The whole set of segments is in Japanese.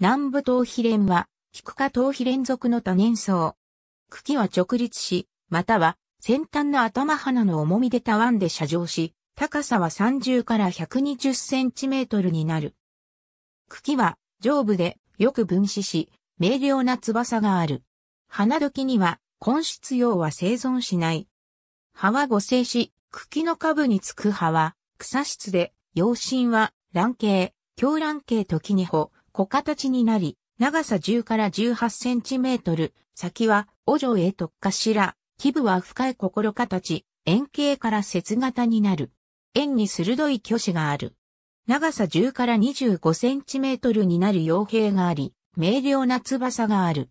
南部頭皮連は、菊ク科頭皮連属の多年草。茎は直立し、または先端の頭花の重みでたわんで射状し、高さは30から120センチメートルになる。茎は上部でよく分子し、明瞭な翼がある。花時には根室葉は生存しない。葉は五生し、茎の下部につく葉は草質で、葉身は卵形、強卵形とキニホ、小形になり、長さ10から18センチメートル、先はお嬢へとかしら、基部は深い心形、円形から節型になる。円に鋭い巨子がある。長さ10から25センチメートルになる傭兵があり、明瞭な翼がある。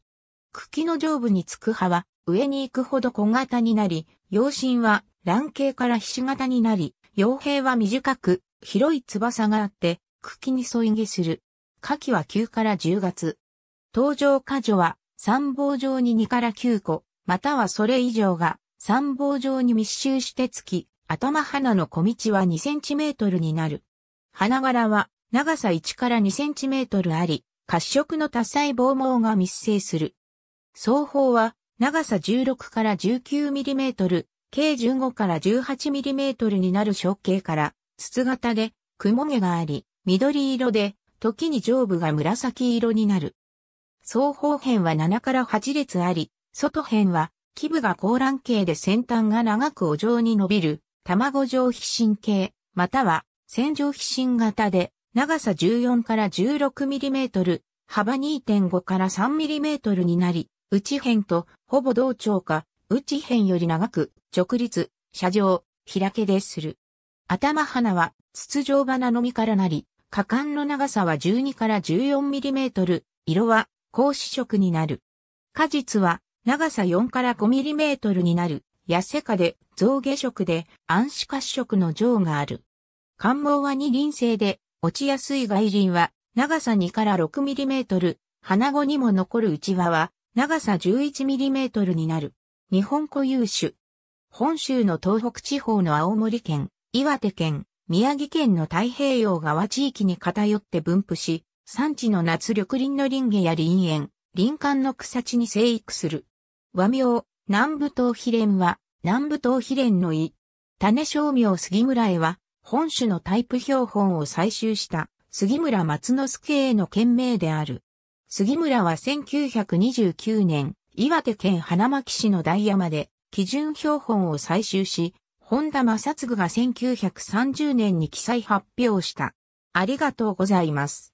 茎の上部につく葉は、上に行くほど小型になり、陽心は卵形から菱形になり、傭兵は短く、広い翼があって、茎に添い毛する。夏季は9から10月。登場果樹は参謀上に2から9個、またはそれ以上が参謀上に密集してつき、頭花の小道は2センチメートルになる。花柄は長さ1から2センチメートルあり、褐色の多彩棒毛が密生する。双方は長さ16から19ミリメートル、計15から18ミリメートルになる小径から、筒型で、雲毛があり、緑色で、時に上部が紫色になる。双方辺は7から8列あり、外辺は、基部が高卵形で先端が長くお状に伸びる、卵状皮疹形、または、線状皮疹型で、長さ14から 16mm、幅2.5から 3mm になり、内辺とほぼ同長か、内辺より長く、直立、車上、開けでする。頭花は筒状花のみからなり、果敢の長さは12から1 4トル、色は高子色になる。果実は長さ4から5トルになる、痩せかで増下色で暗視褐色の上がある。感毛は二輪性で、落ちやすい外輪は長さ2から6トル、花子にも残る内輪は長さ1 1トルになる。日本固有種。本州の東北地方の青森県、岩手県、宮城県の太平洋側地域に偏って分布し、産地の夏緑林の林家や林園、林間の草地に生育する。和名、南部東比連は、南部東比連の意。種商名杉村へは、本種のタイプ標本を採集した杉村松之助への県名である。杉村は1929年、岩手県花巻市の大山で基準標本を採集し、本田正嗣が1930年に記載発表した。ありがとうございます。